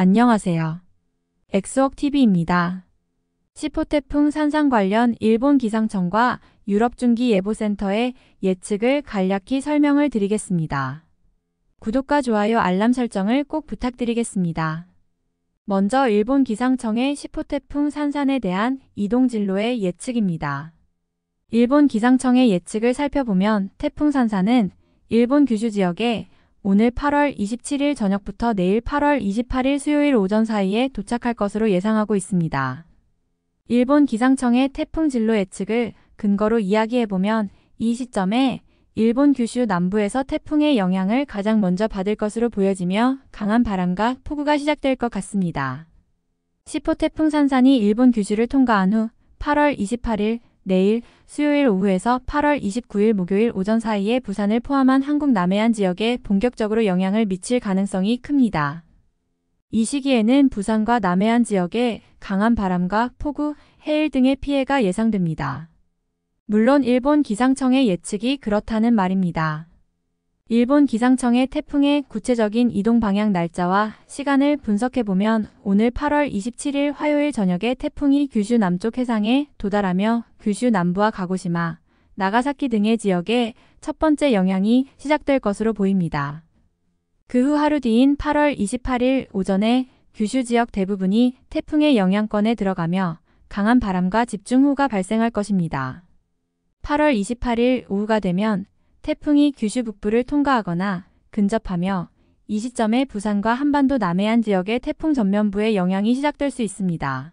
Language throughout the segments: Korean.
안녕하세요. 엑스웍TV입니다. 시포 태풍 산상 관련 일본 기상청과 유럽 중기 예보센터의 예측을 간략히 설명을 드리겠습니다. 구독과 좋아요 알람 설정을 꼭 부탁드리겠습니다. 먼저 일본 기상청의 시포 태풍 산산에 대한 이동 진로의 예측입니다. 일본 기상청의 예측을 살펴보면 태풍 산산은 일본 규슈 지역에 오늘 8월 27일 저녁부터 내일 8월 28일 수요일 오전 사이에 도착할 것으로 예상하고 있습니다. 일본 기상청의 태풍 진로 예측을 근거로 이야기해보면 이 시점에 일본 규슈 남부에서 태풍의 영향을 가장 먼저 받을 것으로 보여지며 강한 바람과 폭우가 시작될 것 같습니다. 10호 태풍 산산이 일본 규슈를 통과한 후 8월 28일 내일 수요일 오후에서 8월 29일 목요일 오전 사이에 부산을 포함한 한국 남해안 지역에 본격적으로 영향을 미칠 가능성이 큽니다. 이 시기에는 부산과 남해안 지역에 강한 바람과 폭우, 해일 등의 피해가 예상됩니다. 물론 일본 기상청의 예측이 그렇다는 말입니다. 일본 기상청의 태풍의 구체적인 이동 방향 날짜와 시간을 분석해보면 오늘 8월 27일 화요일 저녁에 태풍이 규슈 남쪽 해상에 도달하며 규슈 남부와 가고시마, 나가사키 등의 지역에 첫 번째 영향이 시작될 것으로 보입니다. 그 후 하루 뒤인 8월 28일 오전에 규슈 지역 대부분이 태풍의 영향권에 들어가며 강한 바람과 집중호우가 발생할 것입니다. 8월 28일 오후가 되면 태풍이 규슈 북부를 통과하거나 근접하며 이 시점에 부산과 한반도 남해안 지역의 태풍 전면부에 영향이 시작될 수 있습니다.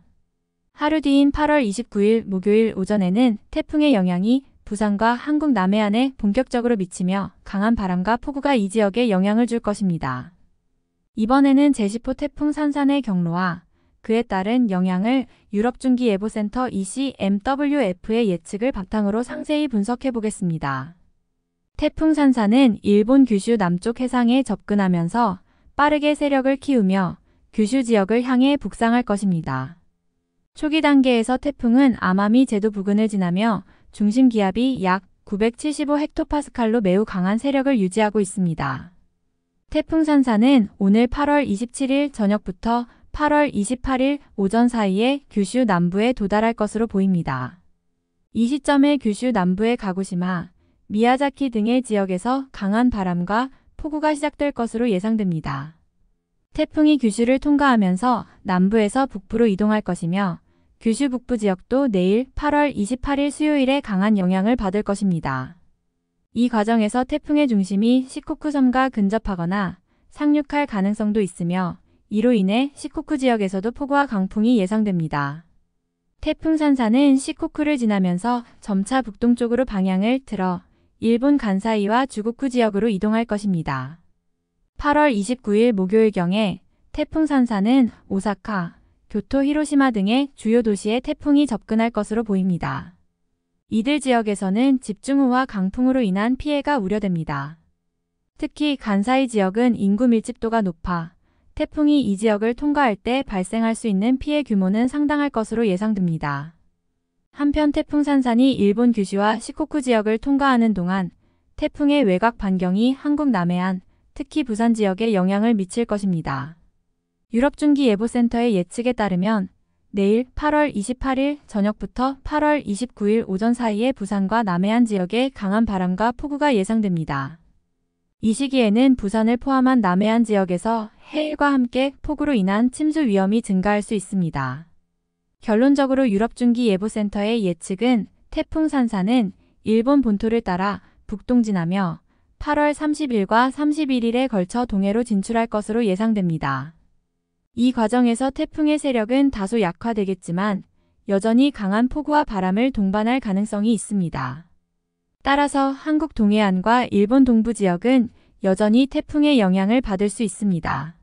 하루 뒤인 8월 29일 목요일 오전에는 태풍의 영향이 부산과 한국 남해안에 본격적으로 미치며 강한 바람과 폭우가 이 지역에 영향을 줄 것입니다. 이번에는 제시포 태풍 산산의 경로와 그에 따른 영향을 유럽중기예보센터 ECMWF의 예측을 바탕으로 상세히 분석해 보겠습니다. 태풍 산사는 일본 규슈 남쪽 해상에 접근하면서 빠르게 세력을 키우며 규슈 지역을 향해 북상할 것입니다. 초기 단계에서 태풍은 아마미 제도 부근을 지나며 중심 기압이 약 975헥토파스칼로 매우 강한 세력을 유지하고 있습니다. 태풍 산사는 오늘 8월 27일 저녁부터 8월 28일 오전 사이에 규슈 남부에 도달할 것으로 보입니다. 이 시점에 규슈 남부의 가고시마, 미야자키 등의 지역에서 강한 바람과 폭우가 시작될 것으로 예상됩니다. 태풍이 규슈를 통과하면서 남부에서 북부로 이동할 것이며 규슈 북부 지역도 내일 8월 28일 수요일에 강한 영향을 받을 것입니다. 이 과정에서 태풍의 중심이 시코쿠 섬과 근접하거나 상륙할 가능성도 있으며 이로 인해 시코쿠 지역에서도 폭우와 강풍이 예상됩니다. 태풍 산사는 시코쿠를 지나면서 점차 북동쪽으로 방향을 틀어 일본 간사이와 주국후 지역으로 이동할 것입니다. 8월 29일 목요일경에 태풍 산사는 오사카, 교토, 히로시마 등의 주요 도시에 태풍이 접근할 것으로 보입니다. 이들 지역에서는 집중호우와 강풍으로 인한 피해가 우려됩니다. 특히 간사이 지역은 인구 밀집도가 높아 태풍이 이 지역을 통과할 때 발생할 수 있는 피해 규모는 상당할 것으로 예상됩니다. 한편 태풍 산산이 일본 규슈와 시코쿠 지역을 통과하는 동안 태풍의 외곽 반경이 한국 남해안, 특히 부산 지역에 영향을 미칠 것입니다. 유럽중기예보센터의 예측에 따르면 내일 8월 28일 저녁부터 8월 29일 오전 사이에 부산과 남해안 지역에 강한 바람과 폭우가 예상됩니다. 이 시기에는 부산을 포함한 남해안 지역에서 해일과 함께 폭우로 인한 침수 위험이 증가할 수 있습니다. 결론적으로 유럽중기예보센터의 예측은 태풍 산사는 일본 본토를 따라 북동진하며 8월 30일과 31일에 걸쳐 동해로 진출할 것으로 예상됩니다. 이 과정에서 태풍의 세력은 다소 약화되겠지만 여전히 강한 폭우와 바람을 동반할 가능성이 있습니다. 따라서 한국 동해안과 일본 동부 지역은 여전히 태풍의 영향을 받을 수 있습니다.